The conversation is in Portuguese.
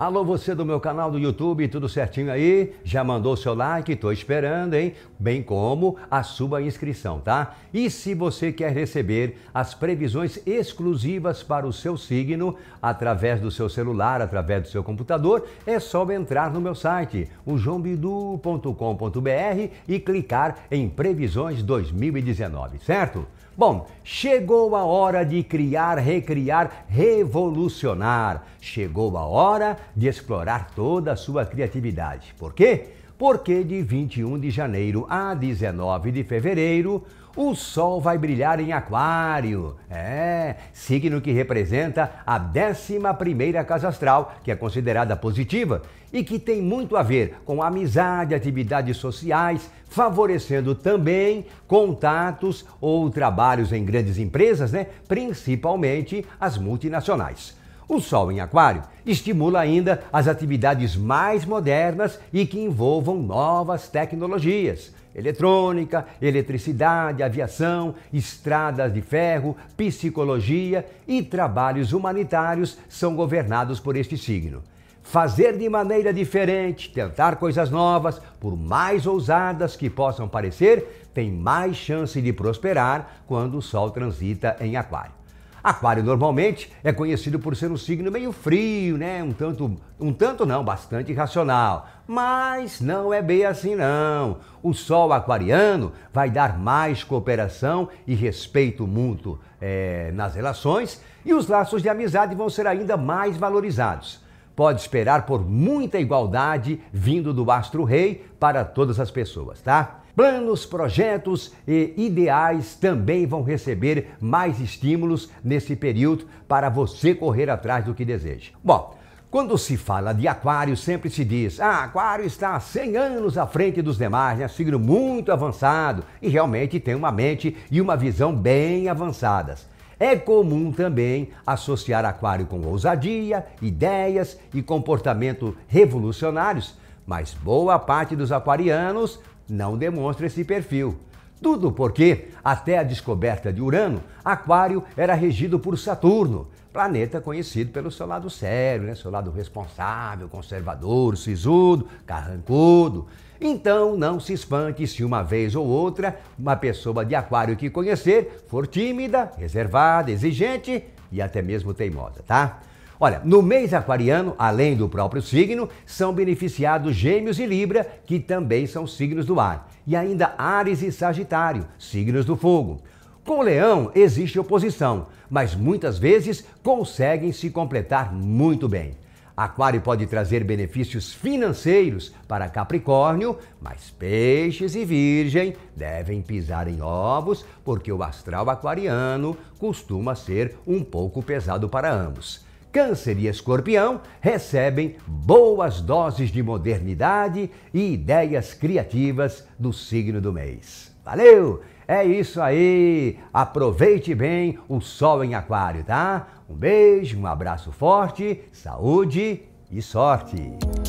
Alô, você do meu canal do YouTube, tudo certinho aí? Já mandou seu like? Tô esperando, hein? Bem como a sua inscrição, tá? E se você quer receber as previsões exclusivas para o seu signo através do seu celular, através do seu computador, é só entrar no meu site, o joãobidu.com.br e clicar em previsões 2019, certo? Bom, chegou a hora de criar, recriar, revolucionar. Chegou a hora de explorar toda a sua criatividade. Por quê? porque de 21 de janeiro a 19 de fevereiro, o Sol vai brilhar em Aquário, é, signo que representa a 11 casa astral, que é considerada positiva e que tem muito a ver com amizade, atividades sociais, favorecendo também contatos ou trabalhos em grandes empresas, né, principalmente as multinacionais. O Sol em Aquário estimula ainda as atividades mais modernas e que envolvam novas tecnologias. Eletrônica, eletricidade, aviação, estradas de ferro, psicologia e trabalhos humanitários são governados por este signo. Fazer de maneira diferente, tentar coisas novas, por mais ousadas que possam parecer, tem mais chance de prosperar quando o Sol transita em Aquário. Aquário normalmente é conhecido por ser um signo meio frio, né? Um tanto, um tanto não, bastante irracional. Mas não é bem assim não. O sol aquariano vai dar mais cooperação e respeito mútuo é, nas relações e os laços de amizade vão ser ainda mais valorizados. Pode esperar por muita igualdade vindo do astro rei para todas as pessoas, tá? Planos, projetos e ideais também vão receber mais estímulos nesse período para você correr atrás do que deseja. Bom, quando se fala de Aquário, sempre se diz: ah, Aquário está 100 anos à frente dos demais, né? signo muito avançado e realmente tem uma mente e uma visão bem avançadas. É comum também associar Aquário com ousadia, ideias e comportamento revolucionários, mas boa parte dos aquarianos não demonstra esse perfil. Tudo porque, até a descoberta de Urano, Aquário era regido por Saturno, planeta conhecido pelo seu lado sério, né? seu lado responsável, conservador, sisudo, carrancudo. Então não se espante se uma vez ou outra uma pessoa de aquário que conhecer for tímida, reservada, exigente e até mesmo teimosa, tá? Olha, no mês aquariano, além do próprio signo, são beneficiados Gêmeos e Libra, que também são signos do ar, e ainda Ares e Sagitário, signos do fogo. Com Leão existe oposição, mas muitas vezes conseguem se completar muito bem. Aquário pode trazer benefícios financeiros para Capricórnio, mas peixes e virgem devem pisar em ovos, porque o astral aquariano costuma ser um pouco pesado para ambos. Câncer e Escorpião recebem boas doses de modernidade e ideias criativas do signo do mês. Valeu! É isso aí! Aproveite bem o sol em Aquário, tá? Um beijo, um abraço forte, saúde e sorte!